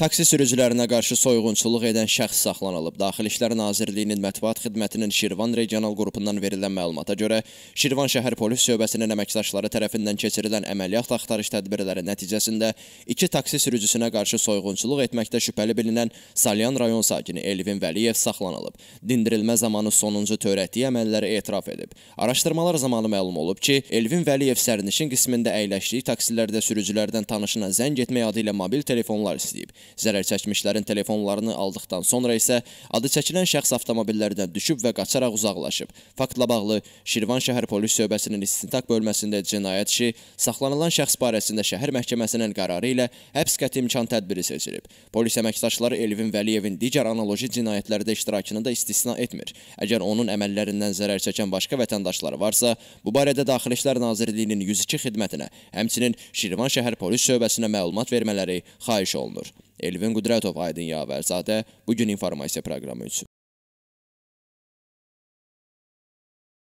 Taksi sürücülərinə qarşı soyğunçuluq edən şəxs saxlanılıb. Daxili İşlər Nazirliyinin mətbuat xidmətinin Şirvan regional qrupundan verilən məlumata görə, Şirvan şəhər polis şöbəsinin əməkdaşları tərəfindən keçirilən əməliyyat axtarış tədbirləri nəticəsində iki taksi sürücüsünə qarşı soyğunçuluq etməkdə şübhəli bilinən Salyan rayon sakini Elvin Vəliyev saxlanılıb. Dindirilmə zamanı sonuncu törətdiyi əməlləri etiraf edib. Araşdırmalar zamanı məlum olub ki, Elvin Vəliyev sərnişin qismində əyləşdiyi taksilərdə sürücülərdən tanışına zəng etmək adı ilə mobil telefonlar istəyib. Zərər çəkmişlərin telefonlarını aldıqdan sonra isə adı çəkilən şəxs avtomobillərdən düşüb və qaçaraq uzaqlaşıb. Faktla bağlı Şirvan şəhər polis şöbəsinin istintaq bölməsində cinayət işi saxlanılan şəxs barəsində şəhər məhkəməsinin qərarı ilə həbs qəti imkan tədbiri seçilib. Polis əməkdaşları Elvin Vəliyevin digər analoji cinayətlərdə iştirakını da istisna etmir. Əgər onun əməllərindən zərər çəkən başqa vətəndaşları varsa, bu barədə Daxili İşlər Nazirliyinin 102 xidmətinə, həmçinin Şirvan şəhər polis şöbəsinə məlumat vermələri xahiş olunur. Elvin Qudrətov, Aydın Yavərzadə, bu gün informasiya proqramı üçün.